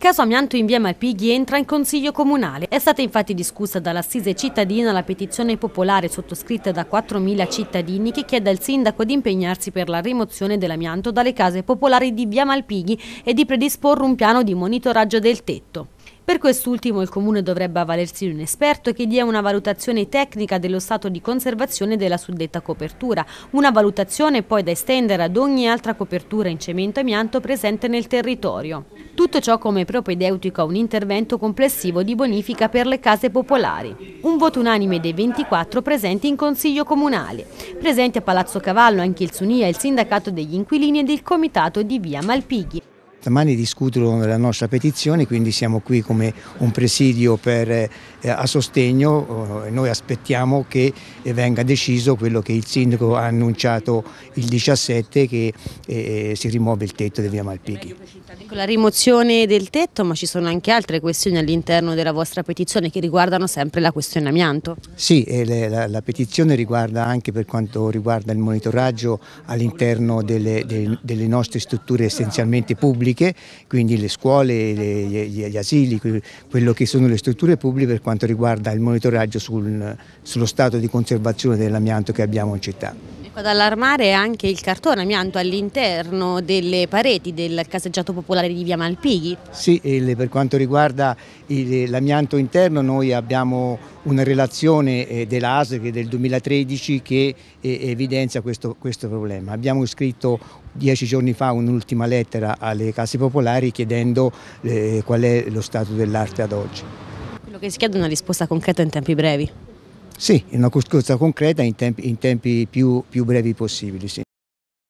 caso amianto in via Malpighi entra in Consiglio Comunale. È stata infatti discussa dall'assise cittadina la petizione popolare sottoscritta da 4.000 cittadini che chiede al sindaco di impegnarsi per la rimozione dell'amianto dalle case popolari di via Malpighi e di predisporre un piano di monitoraggio del tetto. Per quest'ultimo il Comune dovrebbe avvalersi di un esperto che dia una valutazione tecnica dello stato di conservazione della suddetta copertura, una valutazione poi da estendere ad ogni altra copertura in cemento e amianto presente nel territorio. Tutto ciò come propedeutico a un intervento complessivo di bonifica per le case popolari. Un voto unanime dei 24 presenti in Consiglio Comunale. Presenti a Palazzo Cavallo anche il Sunia, il Sindacato degli Inquilini ed il Comitato di Via Malpighi. Domani discutono la nostra petizione, quindi siamo qui come un presidio per, eh, a sostegno. Eh, noi aspettiamo che eh, venga deciso quello che il sindaco ha annunciato il 17, che eh, eh, si rimuove il tetto di via Malpighi. la rimozione del tetto, ma ci sono anche altre questioni all'interno della vostra petizione che riguardano sempre la questione amianto. Sì, la, la, petizione riguarda anche per quanto riguarda il monitoraggio all'interno delle, delle, delle nostre strutture essenzialmente pubbliche pubbliche, quindi le scuole, le, gli, gli, asili, quello che sono le strutture pubbliche per quanto riguarda il monitoraggio sul, sullo stato di conservazione dell'amianto che abbiamo in città ad allarmare anche il cartone amianto all'interno delle pareti del caseggiato popolare di Via Malpighi. Sì, per quanto riguarda l'amianto interno noi abbiamo una relazione eh, dell'ASEC del 2013 che eh, evidenzia questo, questo problema. Abbiamo scritto dieci giorni fa un'ultima lettera alle case popolari chiedendo eh, qual è lo stato dell'arte ad oggi. Quello che si chiede è una risposta concreta in tempi brevi. Sì, una costruzione concreta in tempi, in tempi più, più brevi possibili. Sì.